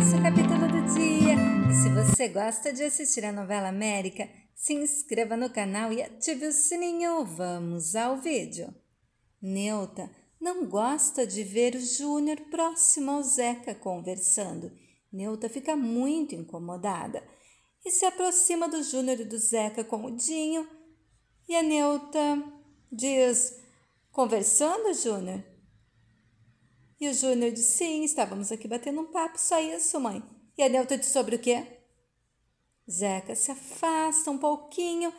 é o capítulo do dia. E se você gosta de assistir a novela América, se inscreva no canal e ative o sininho. Vamos ao vídeo. Neuta não gosta de ver o Júnior próximo ao Zeca conversando. Neuta fica muito incomodada e se aproxima do Júnior e do Zeca com o Dinho. E a Neuta diz: Conversando, Júnior? E o Júnior disse: Sim, estávamos aqui batendo um papo, só isso, mãe. E a Neuta disse sobre o quê? Zeca se afasta um pouquinho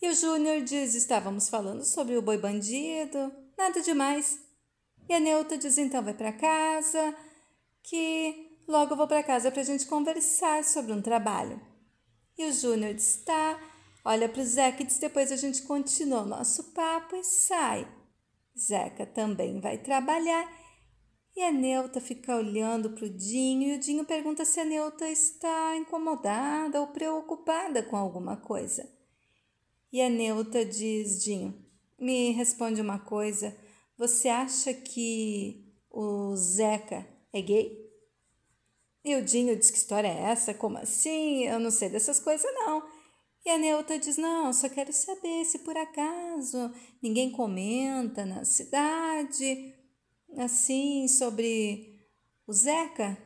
e o Júnior diz: Estávamos falando sobre o boi bandido, nada demais. E a Neuta diz: Então vai para casa, que logo vou para casa para a gente conversar sobre um trabalho. E o Júnior diz: Tá, olha para o Zeca e diz: Depois a gente continua o nosso papo e sai. Zeca também vai trabalhar e a Neuta fica olhando para o Dinho e o Dinho pergunta se a Neuta está incomodada ou preocupada com alguma coisa. E a Neuta diz: Dinho, me responde uma coisa. Você acha que o Zeca é gay? E o Dinho diz: Que história é essa? Como assim? Eu não sei dessas coisas, não. E a Neuta diz: Não, só quero saber se por acaso ninguém comenta na cidade assim sobre o Zeca?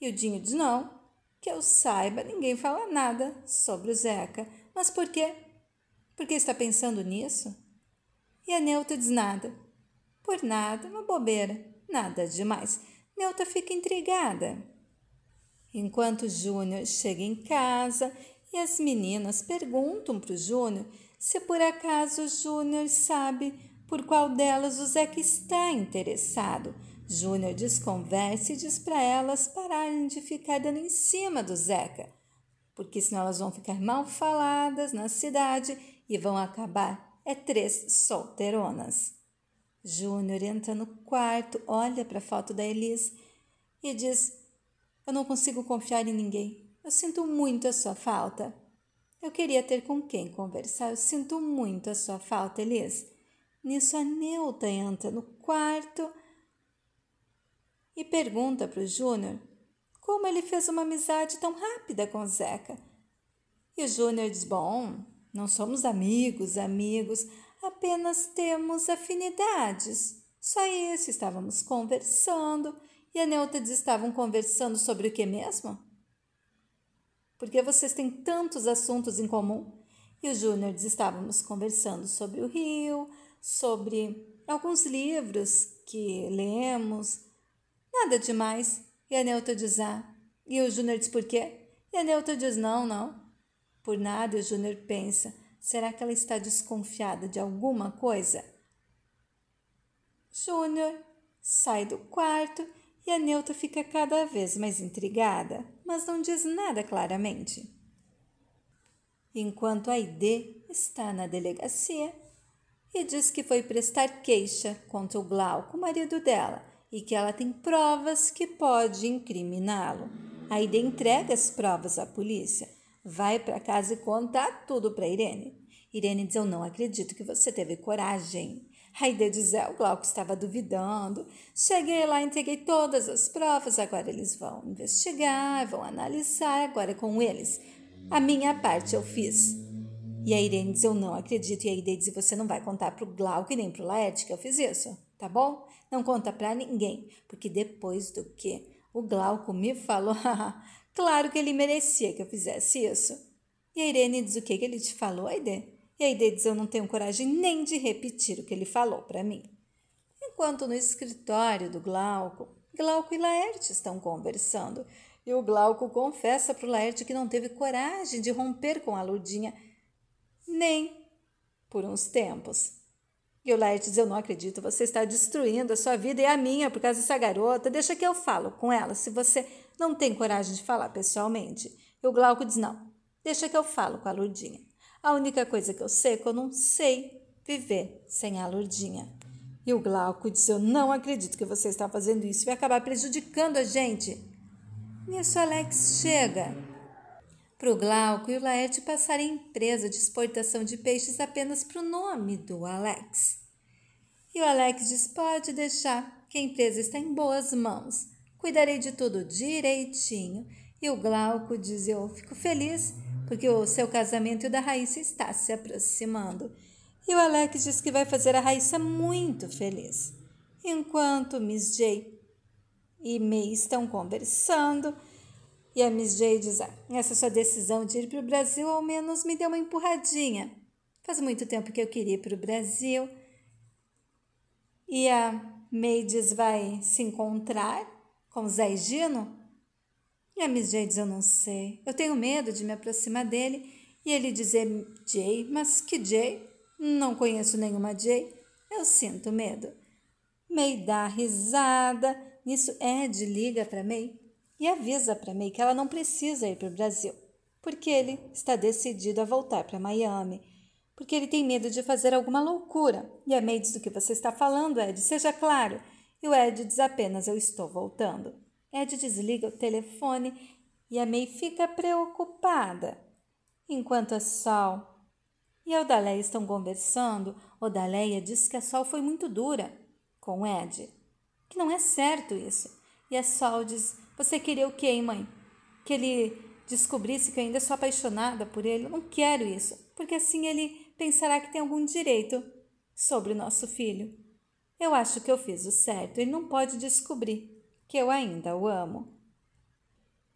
E o Dinho diz: Não, que eu saiba, ninguém fala nada sobre o Zeca. Mas por quê? porque que está pensando nisso? E a Neuta diz nada. Por nada, uma bobeira, nada demais. Neuta fica intrigada. Enquanto Júnior chega em casa e as meninas perguntam para o Júnior se por acaso o Júnior sabe por qual delas o Zeca está interessado. Júnior desconversa e diz para elas pararem de ficar dando em cima do Zeca, porque senão elas vão ficar mal faladas na cidade e vão acabar é três solteironas. Júnior entra no quarto, olha para a foto da Elis e diz: Eu não consigo confiar em ninguém. Eu sinto muito a sua falta. Eu queria ter com quem conversar. Eu sinto muito a sua falta, Elis. Nisso, a Neuta entra no quarto e pergunta para o Júnior como ele fez uma amizade tão rápida com o Zeca. E o Júnior diz: Bom, não somos amigos, amigos, apenas temos afinidades. Só isso, estávamos conversando. E a Neuta diz: Estavam conversando sobre o que mesmo? Porque vocês têm tantos assuntos em comum. E o Júnior diz: Estávamos conversando sobre o rio, sobre alguns livros que lemos. Nada demais. E a Neuta diz: Ah. E o Júnior diz: Por quê? E a Neuta diz: Não, não. Por nada, e o Júnior pensa: Será que ela está desconfiada de alguma coisa? Júnior sai do quarto e a Neuta fica cada vez mais intrigada, mas não diz nada claramente. Enquanto a ID está na delegacia, e diz que foi prestar queixa contra o Glauco, marido dela, e que ela tem provas que pode incriminá-lo. A entrega as provas à polícia, vai para casa e conta tudo para Irene. Irene diz: Eu não acredito que você teve coragem. Aida diz: É, o Glauco estava duvidando. Cheguei lá, entreguei todas as provas. Agora eles vão investigar, vão analisar. Agora é com eles. A minha parte eu fiz. E a Irene diz: Eu não acredito. E a Irene diz: Você não vai contar pro Glauco e nem pro Laerte que eu fiz isso, tá bom? Não conta para ninguém, porque depois do que o Glauco me falou, claro que ele merecia que eu fizesse isso. E a Irene diz: O que, que ele te falou, Aide? E a Aide diz: Eu não tenho coragem nem de repetir o que ele falou para mim. Enquanto no escritório do Glauco, Glauco e Laerte estão conversando. E o Glauco confessa pro Laerte que não teve coragem de romper com a Ludinha nem por uns tempos. E o Laerte diz: Eu não acredito, você está destruindo a sua vida e a minha por causa dessa garota. Deixa que eu falo com ela. Se você não tem coragem de falar pessoalmente. E o Glauco diz: Não, deixa que eu falo com a Lurdinha. A única coisa que eu sei é que eu não sei viver sem a Lurdinha. E o Glauco diz: Eu não acredito que você está fazendo isso, vai acabar prejudicando a gente. Nisso, Alex chega para o Glauco e o Laerte passarem empresa de exportação de peixes apenas para o nome do Alex. E o Alex diz: pode deixar, que a empresa está em boas mãos. Cuidarei de tudo direitinho. E o Glauco diz: eu fico feliz porque o seu casamento e o da Raíssa está se aproximando. E o Alex diz que vai fazer a Raíssa muito feliz. Enquanto Miss J e May estão conversando, e a Miss J diz: ah, Essa sua decisão de ir para o Brasil ao menos me deu uma empurradinha. Faz muito tempo que eu queria ir para o Brasil. E a May diz: Vai se encontrar com Zé e Gino? E a Miss J diz: Eu não sei. Eu tenho medo de me aproximar dele e ele dizer: é Jay, mas que Jay? Não conheço nenhuma Jay. Eu sinto medo. May dá risada. Nisso, Ed liga para May e avisa para May que ela não precisa ir para o Brasil, porque ele está decidido a voltar para Miami, porque ele tem medo de fazer alguma loucura. E a May diz: Do que você está falando, Ed? Seja claro. E o Ed diz apenas: Eu estou voltando. Ed desliga o telefone e a May fica preocupada. Enquanto a Sol e a Odaleia estão conversando, Odaleia diz que a Sol foi muito dura com Ed, que não é certo isso. E a Sol diz você queria o quê, hein, mãe? Que ele descobrisse que eu ainda sou apaixonada por ele? Eu não quero isso, porque assim ele pensará que tem algum direito sobre o nosso filho. Eu acho que eu fiz o certo, ele não pode descobrir que eu ainda o amo.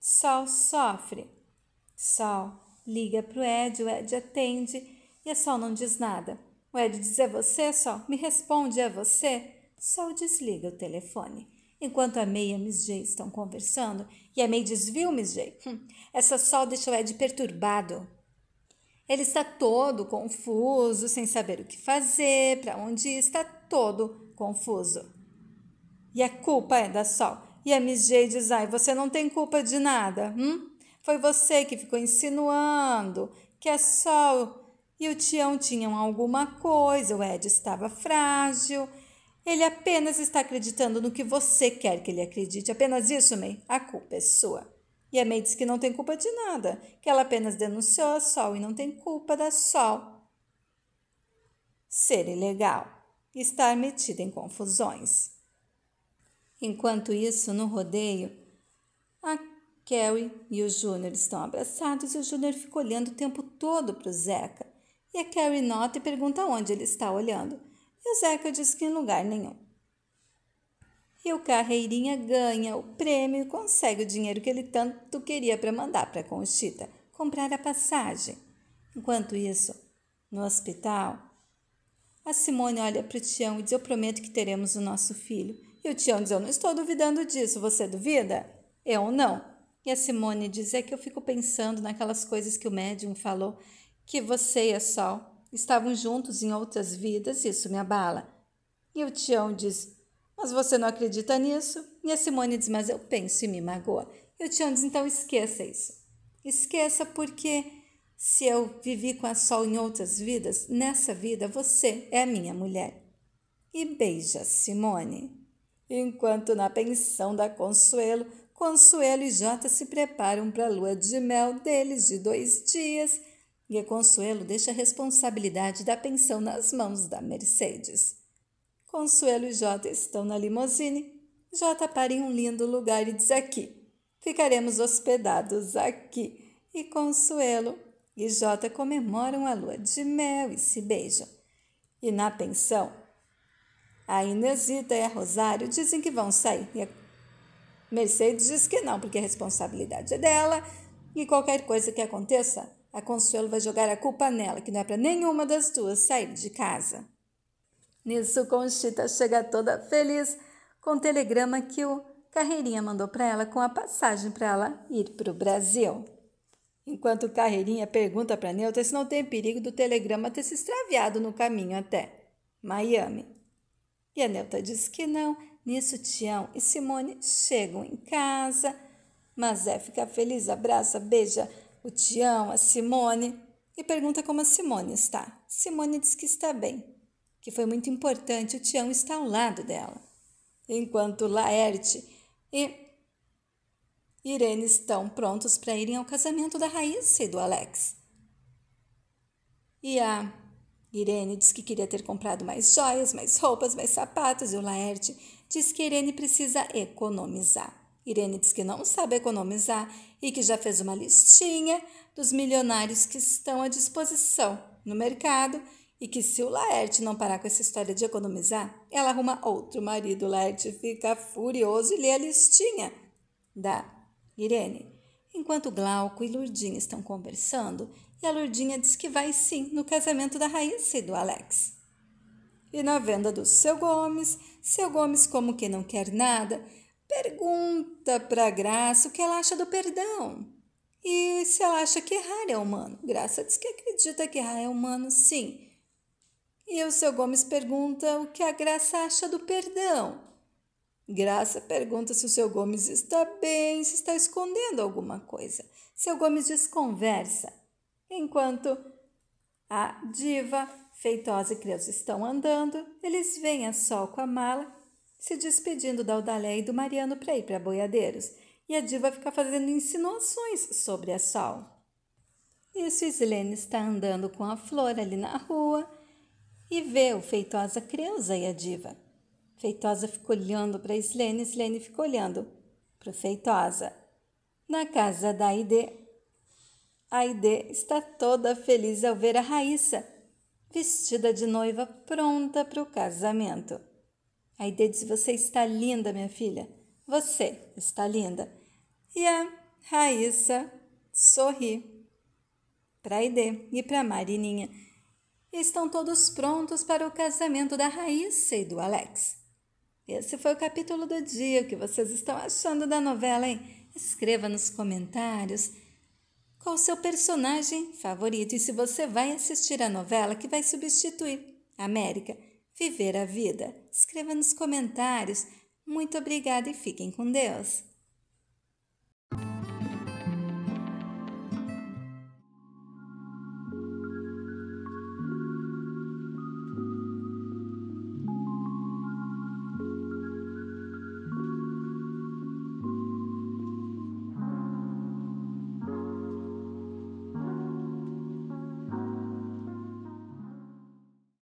Sol sofre. Sol liga para o Ed, o Ed atende e a Sol não diz nada. O Ed diz: É você, Sol? Me responde: É você? Sol desliga o telefone enquanto a May e a Miss J estão conversando, e a May diz: Viu, Miss J? Hum. essa sol deixa o Ed perturbado. Ele está todo confuso, sem saber o que fazer, para onde ir, está todo confuso. E a culpa é da Sol. E a Miss J diz: Ai, você não tem culpa de nada. Hum? Foi você que ficou insinuando que a Sol e o Tião tinham alguma coisa, o Ed estava frágil ele apenas está acreditando no que você quer que ele acredite. Apenas isso, May. A culpa é sua. E a May diz que não tem culpa de nada, que ela apenas denunciou a Sol e não tem culpa da Sol ser ilegal, estar metida em confusões. Enquanto isso, no rodeio, a Carrie e o Júnior estão abraçados e o Júnior fica olhando o tempo todo para o Zeca. E a Carrie nota e pergunta onde ele está olhando. E o Zeca diz que em lugar nenhum. E o Carreirinha ganha o prêmio e consegue o dinheiro que ele tanto queria para mandar para Conchita, comprar a passagem. Enquanto isso, no hospital, a Simone olha para o Tião e diz: Eu prometo que teremos o nosso filho. E o Tião diz: Eu não estou duvidando disso. Você duvida? Eu não. E a Simone diz: É que eu fico pensando naquelas coisas que o médium falou, que você e a Sol Estavam juntos em outras vidas, isso me abala. E o Tião diz: Mas você não acredita nisso? E a Simone diz: Mas eu penso e me magoa. E o Tião diz: Então esqueça isso. Esqueça porque se eu vivi com a Sol em outras vidas, nessa vida você é a minha mulher. E beija Simone. Enquanto na pensão da Consuelo, Consuelo e Jota se preparam para a lua de mel deles de dois dias e Consuelo deixa a responsabilidade da pensão nas mãos da Mercedes. Consuelo e Jota estão na limusine. Jota para em um lindo lugar e diz aqui. Ficaremos hospedados aqui. E Consuelo e Jota comemoram a lua de mel e se beijam. E na pensão, a Inesita e a Rosário dizem que vão sair. E a Mercedes diz que não, porque a responsabilidade é dela e qualquer coisa que aconteça, a Consuelo vai jogar a culpa nela, que não é para nenhuma das duas sair de casa. Nisso, Conchita chega toda feliz com o telegrama que o Carreirinha mandou para ela com a passagem para ela ir para o Brasil. Enquanto Carreirinha pergunta para Neuta se não tem perigo do telegrama ter se extraviado no caminho até Miami. E a Neuta diz que não. Nisso, Tião e Simone chegam em casa. Mazé fica feliz, abraça, beija o Tião, a Simone e pergunta como a Simone está. Simone diz que está bem, que foi muito importante o Tião estar ao lado dela. Enquanto Laerte e Irene estão prontos para irem ao casamento da Raíssa e do Alex. E a Irene diz que queria ter comprado mais joias, mais roupas, mais sapatos, e o Laerte diz que Irene precisa economizar. Irene diz que não sabe economizar e que já fez uma listinha dos milionários que estão à disposição no mercado e que se o Laerte não parar com essa história de economizar, ela arruma outro marido. O Laerte fica furioso e lê a listinha da Irene. Enquanto Glauco e Lurdinha estão conversando, e a Lurdinha diz que vai sim no casamento da Raíssa e do Alex. E na venda do seu Gomes, seu Gomes, como que não quer nada, Pergunta para Graça o que ela acha do perdão. E se ela acha que errar é humano. Graça diz que acredita que errar é humano, sim. E o seu Gomes pergunta o que a Graça acha do perdão. Graça pergunta se o seu Gomes está bem, se está escondendo alguma coisa. Seu Gomes desconversa, enquanto a diva, feitosa e Creus estão andando, eles vêm a sol com a mala se despedindo da Odalé e do Mariano para ir para Boiadeiros, e a diva fica fazendo insinuações sobre a Sol. Isso, Islene está andando com a flor ali na rua e vê o Feitosa Creuza e a diva. Feitosa ficou olhando para Islene, Islene ficou olhando para Feitosa. Na casa da Aide, Aide está toda feliz ao ver a Raíssa, vestida de noiva pronta para o casamento. Aí Dê diz: Você está linda, minha filha. Você está linda. E a Raíssa sorri para Aide e para Marininha. Estão todos prontos para o casamento da Raíssa e do Alex. Esse foi o capítulo do dia. O que vocês estão achando da novela, hein? Escreva nos comentários qual o seu personagem favorito e se você vai assistir a novela que vai substituir a América viver a vida? Escreva nos comentários. Muito obrigada e fiquem com Deus!